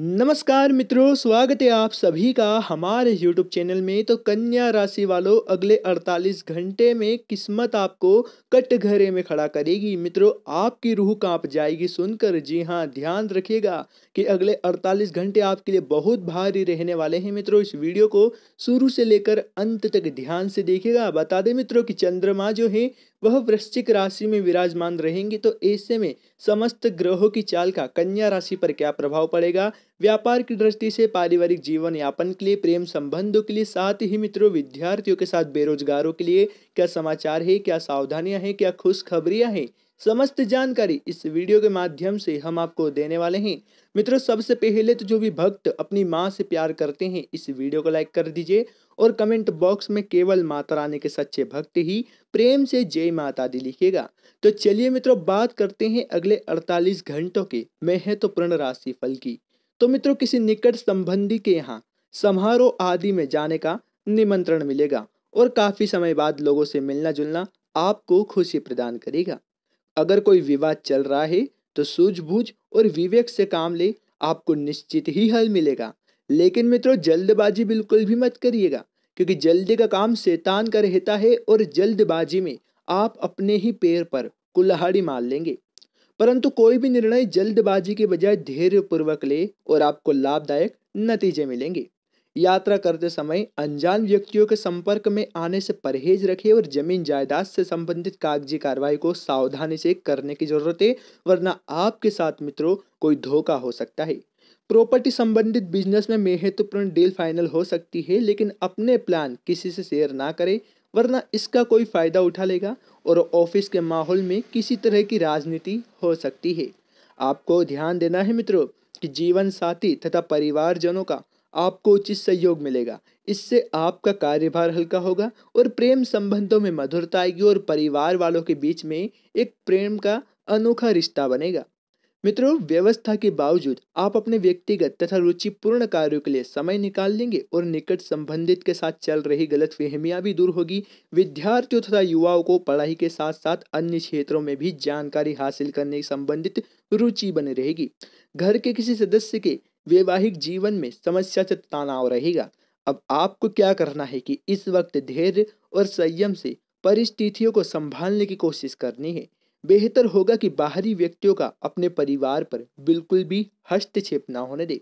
नमस्कार मित्रों स्वागत है आप सभी का हमारे YouTube चैनल में तो कन्या राशि वालों अगले 48 घंटे में किस्मत आपको कटघरे में खड़ा करेगी मित्रों आपकी रूह कांप जाएगी सुनकर जी हाँ ध्यान रखिएगा कि अगले 48 घंटे आपके लिए बहुत भारी रहने वाले हैं मित्रों इस वीडियो को शुरू से लेकर अंत तक ध्यान से देखिएगा बता दें मित्रों की चंद्रमा जो है वह वृश्चिक राशि में विराजमान रहेंगे तो ऐसे में समस्त ग्रहों की चाल का कन्या राशि पर क्या प्रभाव पड़ेगा व्यापार की दृष्टि से पारिवारिक जीवन यापन के लिए प्रेम संबंधों के लिए साथ ही मित्रों विद्यार्थियों के साथ बेरोजगारों के लिए क्या समाचार है क्या सावधानियां हैं क्या खुशखबरियां हैं समस्त जानकारी इस वीडियो के माध्यम से हम आपको देने वाले हैं मित्रों सबसे पहले तो जो भी भक्त अपनी माँ से प्यार करते हैं इस वीडियो को लाइक कर दीजिए और कमेंट बॉक्स में केवल माता रानी के सच्चे भक्त ही प्रेम से जय माता दी लिखेगा तो चलिए मित्रों बात करते हैं अगले 48 घंटों के मैं है तो प्रण राशि फल की तो मित्रों किसी निकट संबंधी के यहाँ समारोह आदि में जाने का निमंत्रण मिलेगा और काफ़ी समय बाद लोगों से मिलना जुलना आपको खुशी प्रदान करेगा अगर कोई विवाद चल रहा है तो सूझबूझ और विवेक से काम ले आपको निश्चित ही हल मिलेगा लेकिन मित्रों जल्दबाजी बिल्कुल भी मत करिएगा क्योंकि जल्दी का काम शैतान का रहता है और जल्दबाजी में आप अपने ही पैर पर कुल्हाड़ी मार लेंगे परंतु कोई भी निर्णय जल्दबाजी के बजाय धैर्यपूर्वक ले और आपको लाभदायक नतीजे मिलेंगे यात्रा करते समय अनजान व्यक्तियों के संपर्क में आने से परहेज रखें और जमीन जायदाद से संबंधित कागजी कार्रवाई को सावधानी से करने की जरूरत है वरना आपके साथ मित्रों कोई धोखा हो सकता है प्रॉपर्टी संबंधित बिजनेस में महत्वपूर्ण डील फाइनल हो सकती है लेकिन अपने प्लान किसी से शेयर ना करें वरना इसका कोई फ़ायदा उठा लेगा और ऑफिस के माहौल में किसी तरह की राजनीति हो सकती है आपको ध्यान देना है मित्रों कि जीवन साथी तथा परिवारजनों का आपको उचित सहयोग मिलेगा इससे आपका कार्यभार हल्का होगा और प्रेम संबंधों में मधुरता आएगी और परिवार वालों के बीच में एक प्रेम का अनोखा रिश्ता बनेगा मित्रों व्यवस्था के बावजूद आप अपने व्यक्तिगत तथा रुचिपूर्ण कार्यों के लिए समय निकाल लेंगे और निकट संबंधित के साथ चल रही गलत फहमियाँ भी दूर होगी विद्यार्थियों तथा युवाओं को पढ़ाई के साथ साथ अन्य क्षेत्रों में भी जानकारी हासिल करने संबंधित रुचि बनी रहेगी घर के किसी सदस्य के वैवाहिक जीवन में समस्या से तनाव रहेगा अब आपको क्या करना है कि इस वक्त धैर्य और संयम से परिस्थितियों को संभालने की कोशिश करनी है बेहतर होगा कि बाहरी व्यक्तियों का अपने परिवार पर बिल्कुल भी हस्तक्षेप ना होने दे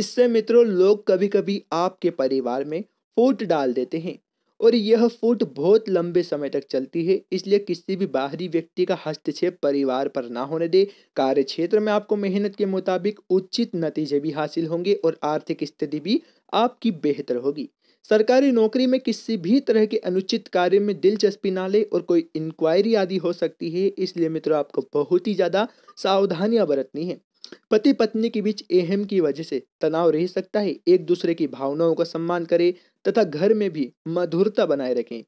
इससे मित्रों लोग कभी कभी आपके परिवार में फूट डाल देते हैं और यह फूट बहुत लंबे समय तक चलती है इसलिए किसी भी बाहरी व्यक्ति का हस्तक्षेप परिवार पर ना होने दे कार्य क्षेत्र में आपको मेहनत के मुताबिक उचित नतीजे भी हासिल होंगे और आर्थिक स्थिति भी आपकी बेहतर होगी सरकारी नौकरी में किसी भी तरह के अनुचित कार्य में दिलचस्पी ना ले और कोई इंक्वायरी आदि हो सकती है इसलिए मित्रों आपको बहुत ही ज़्यादा सावधानियां बरतनी है पति पत्नी के बीच अहम की वजह से तनाव रह सकता है एक दूसरे की भावनाओं का सम्मान करें तथा घर में भी मधुरता बनाए रखें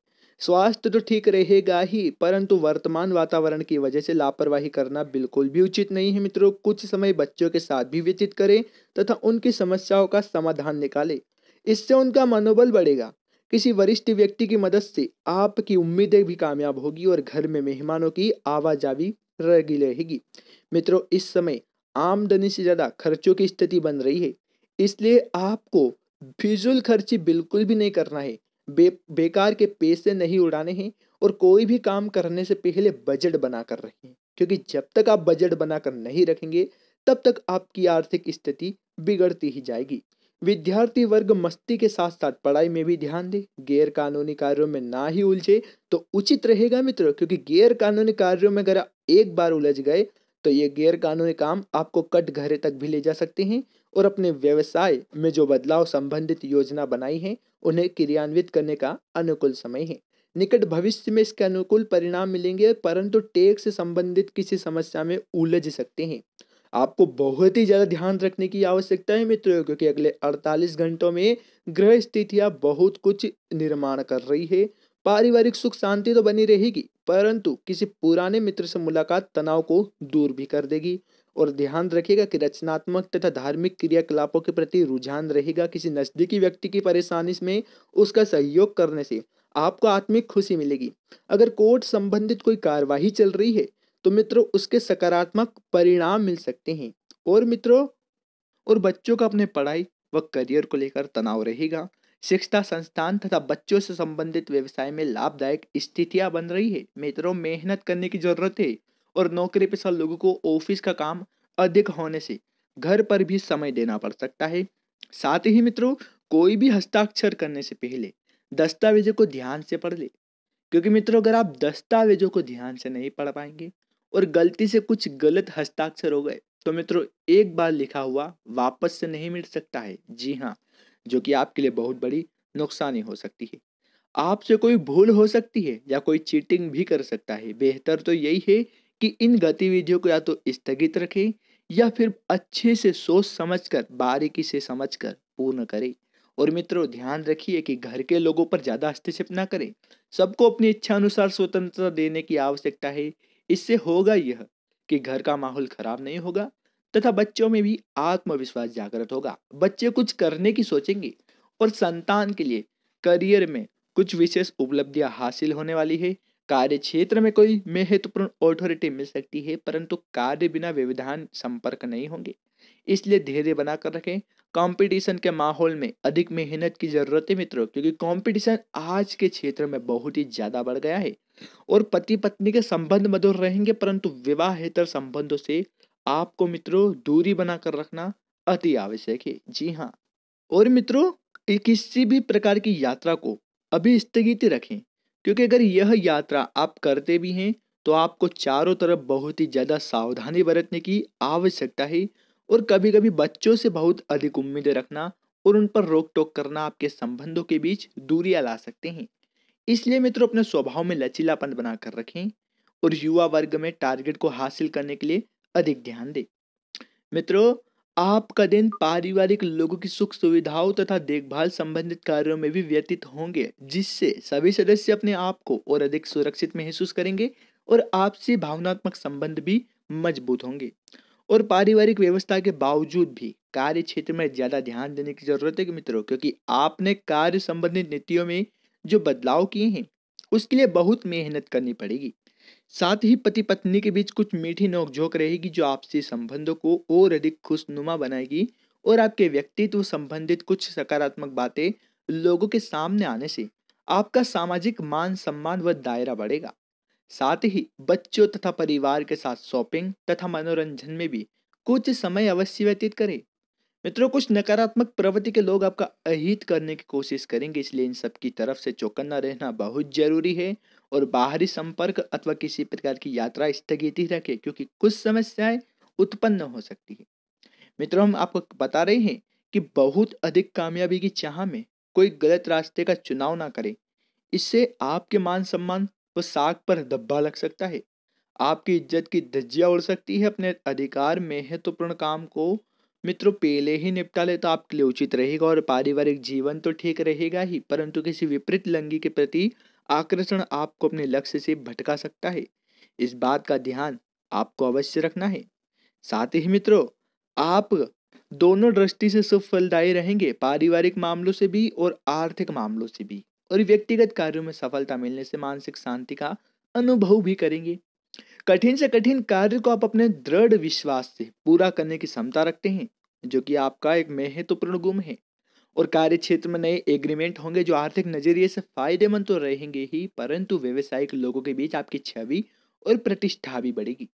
स्वास्थ्य तो ठीक रहेगा ही परंतु वर्तमान वातावरण की वजह से लापरवाही करना बिल्कुल भी उचित नहीं है मित्रों कुछ समय बच्चों के साथ भी व्यतीत करें तथा उनकी समस्याओं का समाधान निकालें इससे उनका मनोबल बढ़ेगा किसी वरिष्ठ व्यक्ति की मदद से आपकी उम्मीदें भी कामयाब होगी और घर में मेहमानों की आवाजावी रगी रहेगी मित्रों इस समय आमदनी से ज़्यादा खर्चों की स्थिति बन रही है इसलिए आपको फिजुल खर्ची बिल्कुल भी नहीं करना है बे बेकार के पैसे नहीं उड़ाने हैं और कोई भी काम करने से पहले बजट बना कर रखें क्योंकि जब तक आप बजट बनाकर नहीं रखेंगे तब तक आपकी आर्थिक स्थिति बिगड़ती ही जाएगी विद्यार्थी वर्ग मस्ती के साथ साथ पढ़ाई में भी ध्यान दे गैर कानूनी कार्यों में ना ही उलझे तो उचित रहेगा मित्रों क्योंकि गैर कानूनी कार्यों में अगर एक बार उलझ गए तो ये गैर कानूनी काम आपको कट घरे तक भी ले जा सकते हैं और अपने व्यवसाय में जो बदलाव संबंधित योजना बनाई है उन्हें क्रियान्वित करने का अनुकूल समय है निकट भविष्य में इसके अनुकूल परिणाम मिलेंगे परंतु टैक्स संबंधित किसी समस्या में उलझ सकते हैं आपको बहुत ही ज़्यादा ध्यान रखने की आवश्यकता है मित्रों क्योंकि अगले 48 घंटों में ग्रह स्थितियाँ बहुत कुछ निर्माण कर रही है पारिवारिक सुख शांति तो बनी रहेगी परंतु किसी पुराने मित्र से मुलाकात तनाव को दूर भी कर देगी और ध्यान रखेगा कि रचनात्मक तथा धार्मिक क्रियाकलापों के प्रति रुझान रहेगा किसी नज़दीकी व्यक्ति की परेशानी में उसका सहयोग करने से आपको आत्मिक खुशी मिलेगी अगर कोर्ट संबंधित कोई कार्यवाही चल रही है तो मित्रों उसके सकारात्मक परिणाम मिल सकते हैं और मित्रों और बच्चों का अपने पढ़ाई व करियर को लेकर तनाव रहेगा शिक्षा संस्थान तथा बच्चों से संबंधित व्यवसाय में लाभदायक स्थितियां बन रही है मित्रों मेहनत करने की जरूरत है और नौकरी पेशा लोगों को ऑफिस का काम अधिक होने से घर पर भी समय देना पड़ सकता है साथ ही मित्रों कोई भी हस्ताक्षर करने से पहले दस्तावेजों को ध्यान से पढ़ ले क्योंकि मित्रों अगर आप दस्तावेजों को ध्यान से नहीं पढ़ पाएंगे और गलती से कुछ गलत हस्ताक्षर हो गए तो मित्रों एक बार लिखा हुआ वापस से नहीं मिल सकता है जी हाँ जो कि आपके लिए बहुत बड़ी नुकसानी हो सकती है आपसे कोई भूल हो सकती है या कोई चीटिंग भी कर सकता है बेहतर तो यही है कि इन गतिविधियों को या तो स्थगित रखें या फिर अच्छे से सोच समझकर बारीकी से समझकर पूर्ण करें और मित्रों ध्यान रखिए कि घर के लोगों पर ज़्यादा हस्तक्षेप ना करें सबको अपनी इच्छा अनुसार स्वतंत्रता देने की आवश्यकता है इससे होगा यह कि घर का माहौल खराब नहीं होगा तथा बच्चों में भी आत्मविश्वास जागृत होगा बच्चे कुछ करने की सोचेंगे और संतान के लिए करियर में कुछ विशेष उपलब्धियां हासिल होने वाली है कार्य क्षेत्र में कोई महत्वपूर्ण ऑथोरिटी मिल सकती है परंतु कार्य बिना व्यवधान संपर्क नहीं होंगे इसलिए धैर्य बनाकर रखें कंपटीशन के माहौल में अधिक मेहनत की जरूरत है मित्रों क्योंकि कंपटीशन आज के क्षेत्र में बहुत ही ज़्यादा बढ़ गया है और पति पत्नी के संबंध मधुर रहेंगे परंतु विवाहेतर संबंधों से आपको मित्रों दूरी बनाकर रखना अति आवश्यक है जी हाँ और मित्रों किसी भी प्रकार की यात्रा को अभी स्थगित रखें क्योंकि अगर यह यात्रा आप करते भी हैं तो आपको चारों तरफ बहुत ही ज़्यादा सावधानी बरतने की आवश्यकता है और कभी कभी बच्चों से बहुत अधिक उम्मीदें रखना और उन पर रोक टोक करना आपके संबंधों के बीच दूरियां ला सकते हैं इसलिए मित्रों अपने स्वभाव में लचीलापन बनाकर रखें और युवा वर्ग में टारगेट को हासिल करने के लिए अधिक ध्यान दें मित्रों आपका दिन पारिवारिक लोगों की सुख सुविधाओं तथा देखभाल संबंधित कार्यों में भी व्यतीत होंगे जिससे सभी सदस्य अपने आप को और अधिक सुरक्षित महसूस करेंगे और आपसी भावनात्मक संबंध भी मजबूत होंगे और पारिवारिक व्यवस्था के बावजूद भी कार्य क्षेत्र में ज़्यादा ध्यान देने की ज़रूरत है कि मित्रों क्योंकि आपने कार्य संबंधित नीतियों में जो बदलाव किए हैं उसके लिए बहुत मेहनत करनी पड़ेगी साथ ही पति पत्नी के बीच कुछ मीठी नोकझोंक रहेगी जो आपसी संबंधों को और अधिक खुशनुमा बनाएगी और आपके व्यक्तित्व संबंधित कुछ सकारात्मक बातें लोगों के सामने आने से आपका सामाजिक मान सम्मान व दायरा बढ़ेगा साथ ही बच्चों तथा परिवार के साथ शॉपिंग तथा मनोरंजन में भी कुछ समय अवश्य व्यतीत करें मित्रों कुछ नकारात्मक प्रवृत्ति के लोग आपका अहित करने की कोशिश करेंगे इसलिए इन सब की तरफ से चौकन्ना रहना बहुत जरूरी है और बाहरी संपर्क अथवा किसी प्रकार की यात्रा स्थगित ही रखें क्योंकि कुछ समस्याएं उत्पन्न हो सकती है मित्रों हम आपको बता रहे हैं कि बहुत अधिक कामयाबी की चाह में कोई गलत रास्ते का चुनाव ना करें इससे आपके मान सम्मान व साख पर धब्बा लग सकता है आपकी इज्जत की धज्जिया उड़ सकती है अपने अधिकार में है तो पूर्ण काम को मित्रों पहले ही निपटा ले तो आपके लिए उचित रहेगा और पारिवारिक जीवन तो ठीक रहेगा ही परंतु किसी विपरीत लंगी के प्रति आकर्षण आपको अपने लक्ष्य से भटका सकता है इस बात का ध्यान आपको अवश्य रखना है साथ ही मित्रों आप दोनों दृष्टि से सुफलदायी रहेंगे पारिवारिक मामलों से भी और आर्थिक मामलों से भी और व्यक्तिगत कार्यों में सफलता मिलने से मानसिक शांति का अनुभव भी करेंगे कठिन से कठिन कार्य को आप अपने दृढ़ विश्वास से पूरा करने की क्षमता रखते हैं जो कि आपका एक महत्वपूर्ण गुम है और कार्य क्षेत्र में नए एग्रीमेंट होंगे जो आर्थिक नजरिए से फायदेमंद तो रहेंगे ही परंतु व्यवसायिक लोगों के बीच आपकी छवि और प्रतिष्ठा भी बढ़ेगी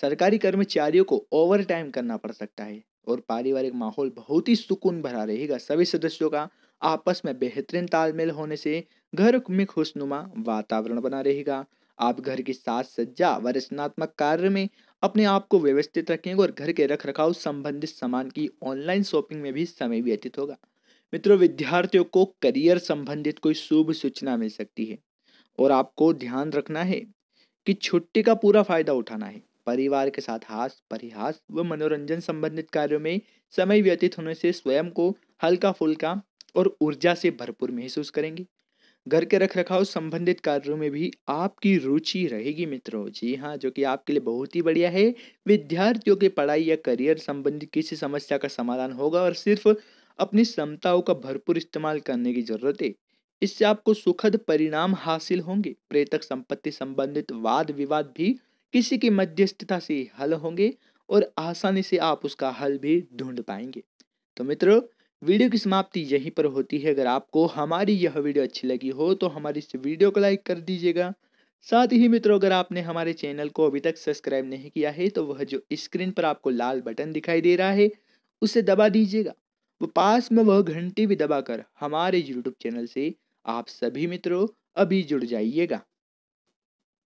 सरकारी कर्मचारियों को ओवर टाइम करना पड़ सकता है और पारिवारिक माहौल बहुत ही सुकून भरा रहेगा सभी सदस्यों का आपस में बेहतरीन तालमेल होने से घर में खुशनुमा वातावरण बना रहेगा आप घर की साज सज्जा व रचनात्मक कार्य में अपने आप को व्यवस्थित रखेंगे और घर के रख रखाव संबंधित सामान की ऑनलाइन शॉपिंग में भी समय व्यतीत होगा मित्रों विद्यार्थियों को करियर संबंधित कोई शुभ सूचना मिल सकती है और आपको ध्यान रखना है कि छुट्टी का पूरा फायदा उठाना है परिवार के साथ हास परिहास व मनोरंजन संबंधित कार्यों में समय व्यतीत होने से स्वयं को हल्का फुल्का और ऊर्जा से भरपूर महसूस करेंगे घर के रख रखाव संबंधित कार्यों में भी आपकी रुचि रहेगी मित्रों जी हाँ जो कि आपके लिए बहुत ही बढ़िया है विद्यार्थियों के पढ़ाई या करियर संबंधी किसी समस्या का समाधान होगा और सिर्फ अपनी क्षमताओं का भरपूर इस्तेमाल करने की जरूरत है इससे आपको सुखद परिणाम हासिल होंगे प्रेतक संपत्ति संबंधित वाद विवाद भी किसी की मध्यस्थता से हल होंगे और आसानी से आप उसका हल भी ढूंढ पाएंगे तो मित्रों वीडियो की समाप्ति यहीं पर होती है अगर आपको हमारी यह वीडियो अच्छी लगी हो तो हमारी इस वीडियो को लाइक कर दीजिएगा साथ ही मित्रों अगर आपने हमारे चैनल को अभी तक सब्सक्राइब नहीं किया है तो वह जो स्क्रीन पर आपको लाल बटन दिखाई दे रहा है उसे दबा दीजिएगा वो पास में वह घंटी भी दबाकर हमारे यूट्यूब चैनल से आप सभी मित्रों अभी जुड़ जाइएगा